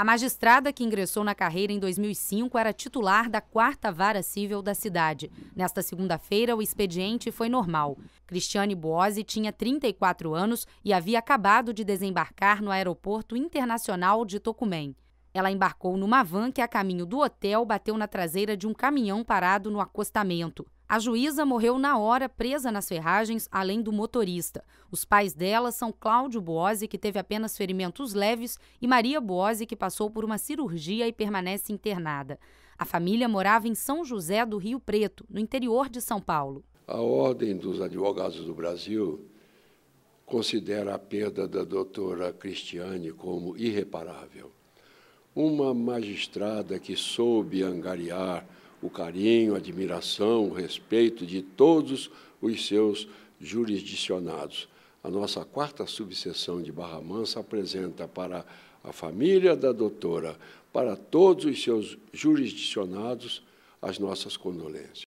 A magistrada que ingressou na carreira em 2005 era titular da quarta vara civil da cidade. Nesta segunda-feira, o expediente foi normal. Cristiane Boazzi tinha 34 anos e havia acabado de desembarcar no Aeroporto Internacional de Tocumen. Ela embarcou numa van que, a caminho do hotel, bateu na traseira de um caminhão parado no acostamento. A juíza morreu na hora presa nas ferragens, além do motorista. Os pais dela são Cláudio Boose, que teve apenas ferimentos leves, e Maria Boose, que passou por uma cirurgia e permanece internada. A família morava em São José do Rio Preto, no interior de São Paulo. A Ordem dos Advogados do Brasil considera a perda da doutora Cristiane como irreparável. Uma magistrada que soube angariar o carinho, a admiração, o respeito de todos os seus jurisdicionados. A nossa quarta subseção de Barra Mansa apresenta para a família da doutora, para todos os seus jurisdicionados, as nossas condolências.